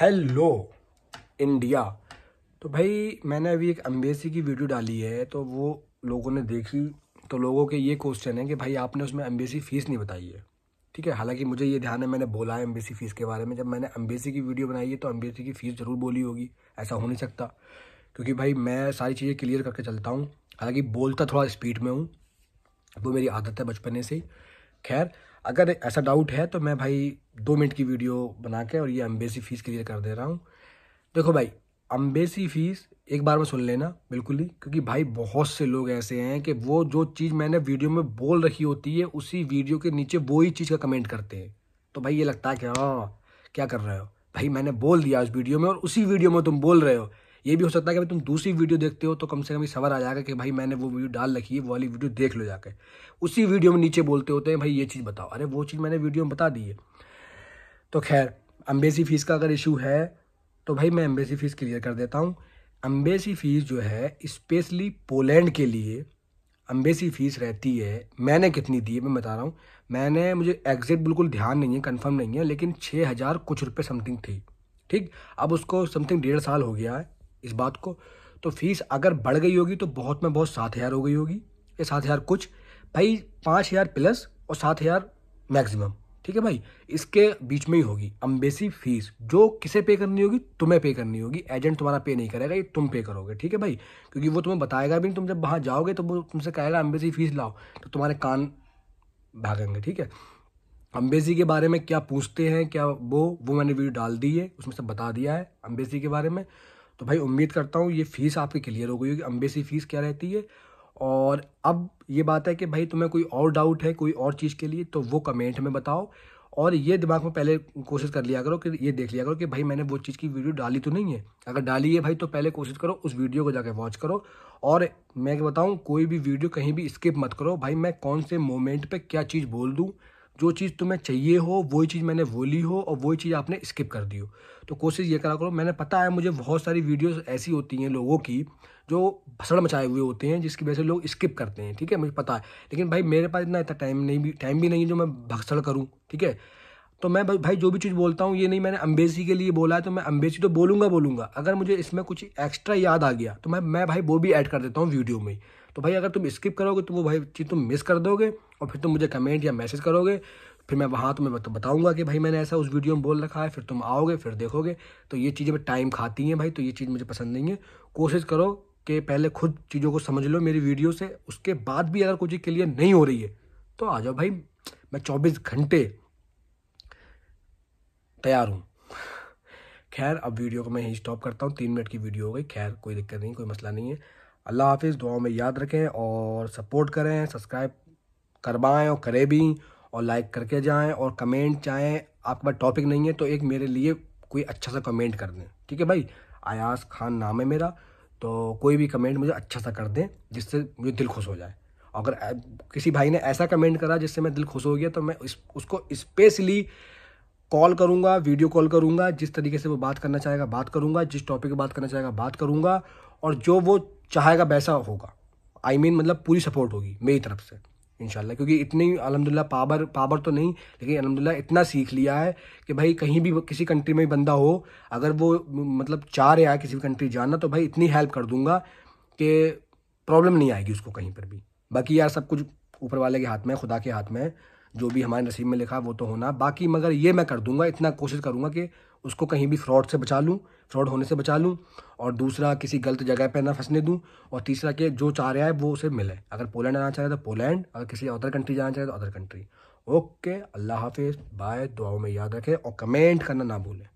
hello India तो भाई मैंने अभी एक एम्बेसी की वीडियो डाली है तो वो लोगों ने देखी तो लोगों के ये क्वेश्चन है कि भाई आपने उसमें एम्बेसी फ़ीस नहीं बताई है ठीक है हालांकि मुझे ये ध्यान है मैंने बोला है एम्बेसी फ़ीस के बारे में जब मैंने एम्बेसी की वीडियो बनाई है तो एम्बेसी की फ़ीस ज़रूर बोली होगी ऐसा हो नहीं सकता क्योंकि भाई मैं सारी चीज़ें क्लियर करके चलता हूँ हालाँकि बोलता थोड़ा स्पीड में हूँ वो मेरी आदत है बचपने से खैर अगर ऐसा डाउट है तो मैं भाई दो मिनट की वीडियो बना के और ये अम्बेसी फ़ीस क्लियर कर दे रहा हूँ देखो भाई अम्बेसी फ़ीस एक बार में सुन लेना बिल्कुल ही क्योंकि भाई बहुत से लोग ऐसे हैं कि वो जो चीज़ मैंने वीडियो में बोल रखी होती है उसी वीडियो के नीचे वो ही चीज़ का कमेंट करते हैं तो भाई ये लगता है कि हाँ क्या कर रहे हो भाई मैंने बोल दिया उस वीडियो में और उसी वीडियो में तुम बोल रहे हो ये भी हो सकता है कि अभी तुम दूसरी वीडियो देखते हो तो कम से कम ये आ जाएगा कि भाई मैंने वो वीडियो डाल रखी है वो वाली वीडियो देख लो जाकर उसी वीडियो में नीचे बोलते होते हैं भाई ये चीज़ बताओ अरे वो चीज़ मैंने वीडियो में बता दी है तो खैर अम्बेसी फ़ीस का अगर इशू है तो भाई मैं अम्बेसी फ़ीस क्लियर कर देता हूँ अम्बेसी फ़ीस जो है स्पेशली पोलैंड के लिए अम्बेसी फ़ीस रहती है मैंने कितनी दी है मैं बता रहा हूँ मैंने मुझे एग्जैक्ट बिल्कुल ध्यान नहीं है कंफर्म नहीं है लेकिन छः हज़ार कुछ रुपये समथिंग थी ठीक अब उसको समथिंग डेढ़ साल हो गया है इस बात को तो फीस अगर बढ़ गई होगी तो बहुत में बहुत सात हज़ार हो गई होगी ये सात हज़ार कुछ भाई पाँच हज़ार प्लस और सात हज़ार मैक्सिमम ठीक है भाई इसके बीच में ही होगी अम्बेसी फीस जो किसे पे करनी होगी तुम्हें पे करनी होगी एजेंट तुम्हारा पे नहीं करेगा ये तुम पे करोगे ठीक है भाई क्योंकि वो तुम्हें बताएगा भी नहीं तुम जब वहाँ जाओगे तो वो तुमसे कहेगा अम्बेसी फीस लाओ तो तुम्हारे कान भागेंगे ठीक है अम्बेसी के बारे में क्या पूछते हैं क्या वो वो मैंने वीडियो डाल दी है उसमें सब बता दिया है अम्बेसी के बारे में तो भाई उम्मीद करता हूँ ये फ़ीस आपकी क्लियर हो गई होगी अम्बेसी फ़ीस क्या रहती है और अब ये बात है कि भाई तुम्हें कोई और डाउट है कोई और चीज़ के लिए तो वो कमेंट में बताओ और ये दिमाग में पहले कोशिश कर लिया करो कि ये देख लिया करो कि भाई मैंने वो चीज़ की वीडियो डाली तो नहीं है अगर डाली है भाई तो पहले कोशिश करो उस वीडियो को जाकर वॉच करो और मैं बताऊँ कोई भी वीडियो कहीं भी स्किप मत करो भाई मैं कौन से मोमेंट पर क्या चीज़ बोल दूँ जो चीज़ तुम्हें चाहिए हो वही चीज़ मैंने बोली हो और वही चीज़ आपने स्किप कर दी हो तो कोशिश ये करा करो मैंने पता है मुझे बहुत सारी वीडियोस ऐसी होती हैं लोगों की जो भसड़ मचाए हुए होते हैं जिसकी वजह से लोग स्किप करते हैं ठीक है मुझे पता है लेकिन भाई मेरे पास इतना इतना टाइम नहीं भी टाइम भी नहीं है जो मैं भसड़ करूँ ठीक है तो मैं भाई जो भी चीज़ बोलता हूँ ये नहीं मैंने अम्बेसी के लिए बोला है तो मैं अम्बेसी तो बोलूँगा बोलूँगा अगर मुझे इसमें कुछ एक्स्ट्रा याद आ गया तो मैं मैं भाई वो भी ऐड कर देता हूँ वीडियो में तो भाई अगर तुम स्किप करोगे तो वो भाई चीज़ तुम मिस कर दोगे और फिर तुम मुझे कमेंट या मैसेज करोगे फिर मैं वहाँ तुम्हें तो बताऊँगा कि भाई मैंने ऐसा उस वीडियो में बोल रखा है फिर तुम आओगे फिर देखोगे तो ये चीज़ें टाइम खाती हैं भाई तो ये चीज़ मुझे पसंद नहीं है कोशिश करो कि पहले खुद चीज़ों को समझ लो मेरी वीडियो से उसके बाद भी अगर कोई चीज़ क्लियर नहीं हो रही है तो आ जाओ भाई मैं चौबीस घंटे तैयार हूँ खैर अब वीडियो को मैं यहीं स्टॉप करता हूँ तीन मिनट की वीडियो हो गई खैर कोई दिक्कत नहीं कोई मसला नहीं है अल्लाह हाफिज़ दुआओं में याद रखें और सपोर्ट करें सब्सक्राइब करवाएँ और करें भी और लाइक करके जाएं और कमेंट चाहें आपके पास टॉपिक नहीं है तो एक मेरे लिए कोई अच्छा सा कमेंट कर दें ठीक है भाई आयास खान नाम है मेरा तो कोई भी कमेंट मुझे अच्छा सा कर दें जिससे मुझे दिल खुश हो जाए अगर किसी भाई ने ऐसा कमेंट करा जिससे मैं दिल खुश हो गया तो मैं इस, उसको स्पेशली कॉल करूँगा वीडियो कॉल करूँगा जिस तरीके से वो बात करना चाहेगा बात करूँगा जिस टॉपिक पर बात करना चाहेगा बात करूँगा और जो वो चाहेगा वैसा होगा आई I मीन mean, मतलब पूरी सपोर्ट होगी मेरी तरफ से इनशाला क्योंकि इतनी अलहमदिल्ला पावर पावर तो नहीं लेकिन अलहमदिल्ला इतना सीख लिया है कि भाई कहीं भी किसी कंट्री में बंदा हो अगर वो मतलब चाह रहा है किसी भी कंट्री जाना तो भाई इतनी हेल्प कर दूंगा कि प्रॉब्लम नहीं आएगी उसको कहीं पर भी बाकी यार सब कुछ ऊपर वाले के हाथ में खुदा के हाथ में जो भी हमारे नसीब में लिखा वो तो होना बाकी मगर ये मैं कर दूंगा इतना कोशिश करूँगा कि उसको कहीं भी फ्रॉड से बचा लूँ फ्रॉड होने से बचा लूँ और दूसरा किसी गलत जगह पर ना फंसने दूँ और तीसरा कि जो चाह रहा है वो उसे मिले अगर पोलैंड आना चाहे तो पोलैंड अगर किसी अदर कंट्री जाना चाहे तो अदर कंट्री ओके अल्लाह हाफिज़ बाय दुआओं में याद रखें और कमेंट करना ना भूलें